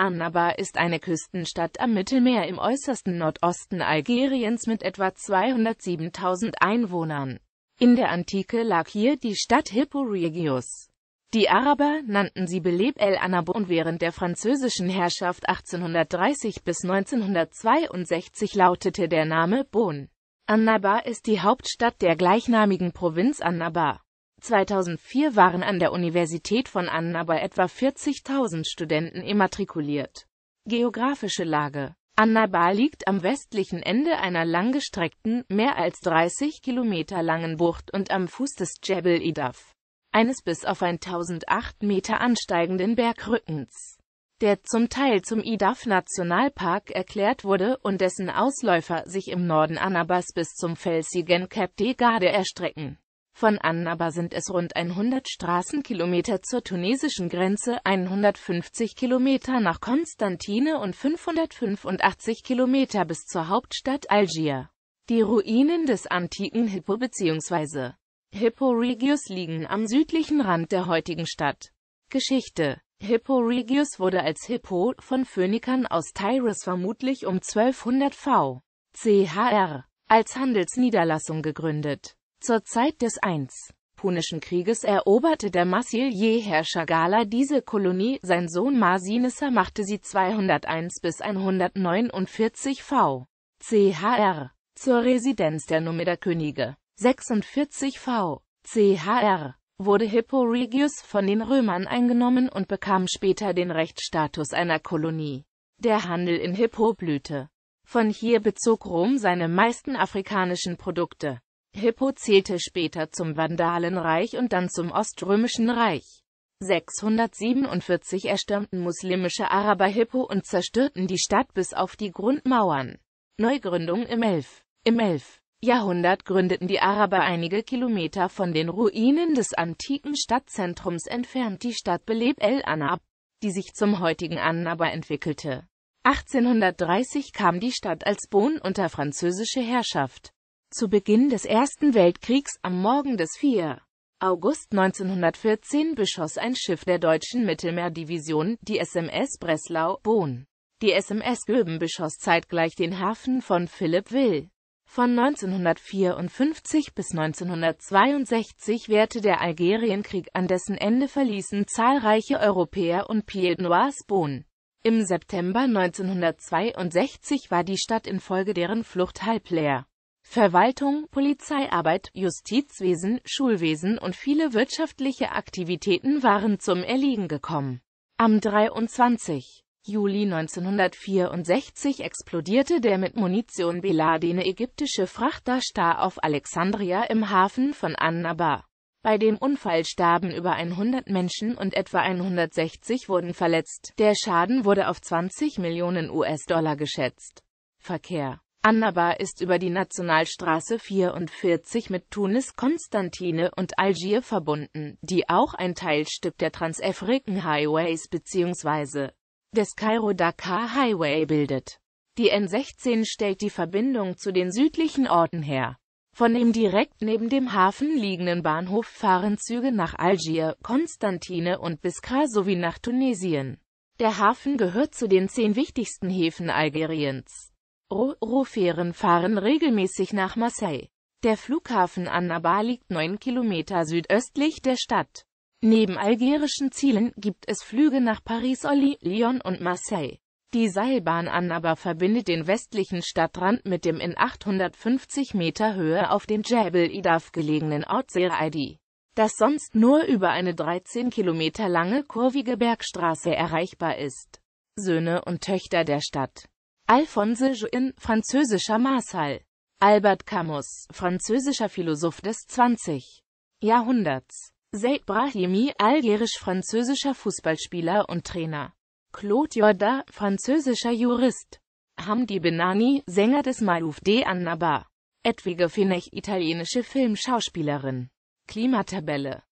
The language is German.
Annaba ist eine Küstenstadt am Mittelmeer im äußersten Nordosten Algeriens mit etwa 207.000 Einwohnern. In der Antike lag hier die Stadt Hippo Regius. Die Araber nannten sie Beleb el Anab und während der französischen Herrschaft 1830 bis 1962 lautete der Name Bon. Annaba ist die Hauptstadt der gleichnamigen Provinz Annaba. 2004 waren an der Universität von Annaba etwa 40.000 Studenten immatrikuliert. Geografische Lage Annaba liegt am westlichen Ende einer langgestreckten, mehr als 30 Kilometer langen Bucht und am Fuß des Jebel Idaf, eines bis auf 1008 Meter ansteigenden Bergrückens, der zum Teil zum Idaf-Nationalpark erklärt wurde und dessen Ausläufer sich im Norden Annabas bis zum felsigen Cap de Gade erstrecken. Von an aber sind es rund 100 Straßenkilometer zur tunesischen Grenze, 150 Kilometer nach Konstantine und 585 Kilometer bis zur Hauptstadt Algier. Die Ruinen des antiken Hippo bzw. Hippo Regius liegen am südlichen Rand der heutigen Stadt. Geschichte Hippo Regius wurde als Hippo von Phönikern aus Tyrus vermutlich um 1200 v. chr. als Handelsniederlassung gegründet. Zur Zeit des 1. Punischen Krieges eroberte der je herrscher Gala diese Kolonie, sein Sohn Marsinissa machte sie 201 bis 149 v. chr. zur Residenz der Numiderkönige. 46 v. chr. wurde Hippo Regius von den Römern eingenommen und bekam später den Rechtsstatus einer Kolonie. Der Handel in Hippo blühte. Von hier bezog Rom seine meisten afrikanischen Produkte. Hippo zählte später zum Vandalenreich und dann zum Oströmischen Reich. 647 erstürmten muslimische Araber Hippo und zerstörten die Stadt bis auf die Grundmauern. Neugründung im 11. Im 11. Jahrhundert gründeten die Araber einige Kilometer von den Ruinen des antiken Stadtzentrums entfernt die Stadt Beleb el-Anab, die sich zum heutigen Annaba entwickelte. 1830 kam die Stadt als Bon unter französische Herrschaft. Zu Beginn des Ersten Weltkriegs am Morgen des 4. August 1914 beschoss ein Schiff der deutschen Mittelmeerdivision, die SMS Breslau, Bohn. Die SMS Göben beschoss zeitgleich den Hafen von Philipp Will. Von 1954 bis 1962 währte der Algerienkrieg, an dessen Ende verließen zahlreiche Europäer und Pied Noirs Bohn. Im September 1962 war die Stadt infolge deren Flucht halb leer. Verwaltung, Polizeiarbeit, Justizwesen, Schulwesen und viele wirtschaftliche Aktivitäten waren zum Erliegen gekommen. Am 23. Juli 1964 explodierte der mit Munition beladene ägyptische Frachter Star auf Alexandria im Hafen von Annaba. Bei dem Unfall starben über 100 Menschen und etwa 160 wurden verletzt. Der Schaden wurde auf 20 Millionen US-Dollar geschätzt. Verkehr Annaba ist über die Nationalstraße 44 mit Tunis, Konstantine und Algier verbunden, die auch ein Teilstück der Trans-African Highways bzw. des cairo dakar Highway bildet. Die N16 stellt die Verbindung zu den südlichen Orten her. Von dem direkt neben dem Hafen liegenden Bahnhof fahren Züge nach Algier, Konstantine und Biskra sowie nach Tunesien. Der Hafen gehört zu den zehn wichtigsten Häfen Algeriens. Ro-Fähren fahren regelmäßig nach Marseille. Der Flughafen Annaba liegt 9 Kilometer südöstlich der Stadt. Neben algerischen Zielen gibt es Flüge nach Paris, Orly, Lyon und Marseille. Die Seilbahn Annaba verbindet den westlichen Stadtrand mit dem in 850 Meter Höhe auf dem Djebel Idaf gelegenen Ort Seraidi, das sonst nur über eine 13 Kilometer lange kurvige Bergstraße erreichbar ist. Söhne und Töchter der Stadt Alphonse Juin, französischer Marshal. Albert Camus, französischer Philosoph des 20. Jahrhunderts. Seyd Brahimi, algerisch-französischer Fußballspieler und Trainer. Claude Jorda, französischer Jurist. Hamdi Benani, Sänger des Malouf de Annaba. Edwige Finech, italienische Filmschauspielerin. Klimatabelle